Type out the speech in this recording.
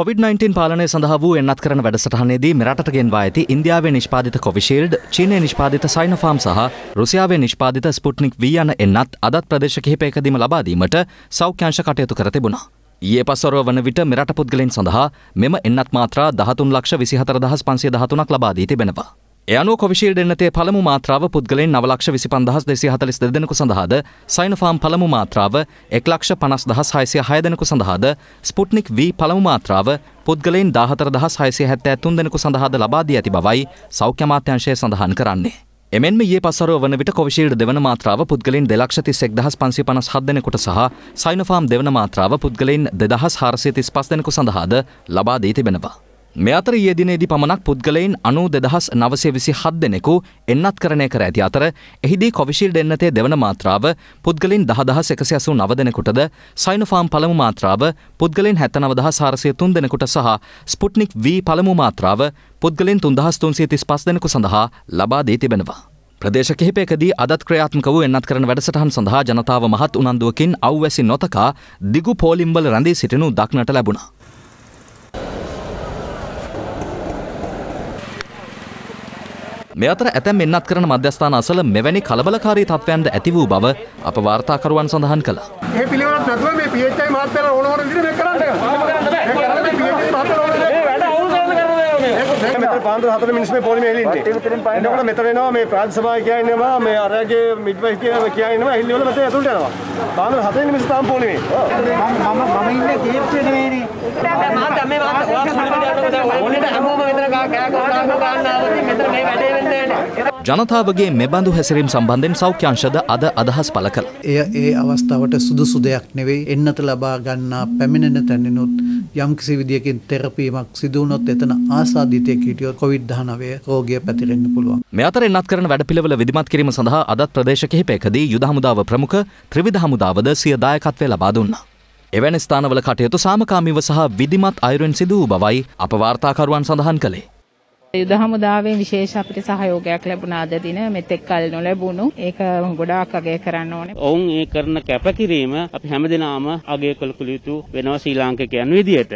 COVID-19 පාලනය සඳහා වූ එන්නත් කරන වැඩසටහනේදී මෙරටට ගෙන්වා ඇති ඉන්දියාවේ නිෂ්පාදිත කොවිශීල්ඩ්, චීනයේ නිෂ්පාදිත සයිනොෆාම් සහ රුසියාවේ නිෂ්පාදිත ස්පුට්නික් V යන එන්නත් අදත් ප්‍රදේශ කිහිපයකදීම ලබා දීමට සෞඛ්‍යංශ කටයුතු කර තිබුණා. ඊයේ පස්වරුව වන විට මෙරට පුද්ගලයන් සඳහා මෙම එන්නත් මාත්‍රා 13 ලක්ෂ 24513ක් ලබා දී තිබෙනවා. යනු කොවිශීල් දෙන්නතේ පළමු මාත්‍රාව පුද්ගලෙන් නවලක්ෂ විසි පන්දහස් දෙසි හතලිස් දෙදෙනකු සඳහාද සයිනෆාම් පළමු මාත්‍රාව එක්ලක්ෂ පනස් දහස් හයිසිය හය දෙනකු සඳහාද ස්පුට්නික් වී පළමු මාත්‍රාව පුද්ගලෙන් දාහතර දහස් හයිසිය හැත්තෑ තුන් දෙනෙකු සඳහාද ලබාදී ඇති බවයි සෞඛ්‍යමාත්‍යංශය සඳහන් කරන්නේ. එමෙන්ම ඒ පසර වන විට කොවිශීල්ඩ දෙවන මාත්‍රාව පුද්ගලින් දෙලක්ෂති සෙක් දහස් පන්සි පනස් හදනකොට සහ සයිනෆාම් දෙවන මාත්‍රාව පුද්ගලින් දෙදහස් හාරසිය තිස් පස් දෙනෙකු සඳහාද ලබා දී තිබෙනවා. මේ අතර ඊයේ දිනේදී පමණක් පුද්ගලයන් 92927 දෙනෙකු එන්නත් කරණය කර ඇති අතර එහිදී කොවිශීල්ඩ් එන්නතේ දෙවන මාත්‍රාව පුද්ගලයන් 10189 දෙනෙකුටද සයිනෝෆාම් පළමු මාත්‍රාව පුද්ගලයන් 79403 දෙනෙකුට සහ ස්පුට්නික් V පළමු මාත්‍රාව පුද්ගලයන් 3335 දෙනෙකු සඳහා ලබා දී තිබෙනවා. ප්‍රදේශ කිහිපයකදී අදත් ක්‍රියාත්මක වූ එන්නත් කරන වැඩසටහන් සඳහා ජනතාව මහත් උනන්දුවකින් අවැසි නොතකා දිගු පෝලිම්වල රැඳී සිටිනු දක්නට ලැබුණා. මේ අතර ඇතැම් එන්නත් කරන මධ්‍යස්ථාන අසල මෙවැනි කලබලකාරී තත්ත්වයන්ද ඇති වූ බව අප වාර්තාකරුවන් සඳහන් කළා. ඒ පිළිවෙලක් නැතුව මේ PHI මහත්තයාලා ඕන ඕන විදිහට මේක පාන්දර හතර මිනිස් මේ පොලිමේ එළින්නේ. එතකොට මෙතන එනවා මේ ප්‍රාන්ත සභාව කියනවා මේ අරගේ මිඩ්වයිස් කියනවා කියනවා එළිය වල මෙතන ඇතුළට යනවා. පාන්දර හතර මිනිස් තාම පොලිමේ. මම මම ඉන්නේ කීප්ටේ නෙවෙයිනේ. මම තමයි මම ඕනෙට හැමෝම මෙතන කෑකෝ කාකෝ ගන්න ආවොත් මෙතන මේ වැඩේ වෙන්නේ නැහැ. ජනතාවගේ මෙබඳු හැසිරීම් සම්බන්ධෙන් සෞඛ්‍යංශද අද අදහස් පළ කළා. එය ඒ අවස්ථාවට සුදුසු දෙයක් නෙවෙයි. එන්නත ලබා ගන්නා පැමිණෙන තැනිනුත් යම් කිසි විදියකින් තෙරපීමක් සිදු වුණොත් එතන ආසාදිතයෙක් හිටියොත් COVID-19 රෝගිය පැතිරෙන්න පුළුවන්. මේ අතර එන්නත් කරන වැඩපිළිවෙල විධිමත් කිරීම සඳහා අදත් ප්‍රදේශ කිහිපයකදී යුද හමුදාව ප්‍රමුඛ ත්‍රිවිධ හමුදාවද සිය දායකත්වය ලබා දුන්නා. එවැනි ස්ථානවල කටයුතු සාමකාමීව සහ විධිමත් අයුරෙන් සිදු වූ බවයි අප වාර්තාකරුවන් සඳහන් කළේ. යුද හමුදාවේ විශේෂ අපිට සහයෝගයක් ලැබුණා අද දින මෙතෙක් කල් නොලැබුණු ඒක ගොඩාක් අගය කරන්න ඕනේ. ඔවුන් ඒ කරන කැපකිරීම අපි හැමදෙනාම අගය කළ යුතු වෙනවා ශ්‍රී ලාංකිකයන් විදියට.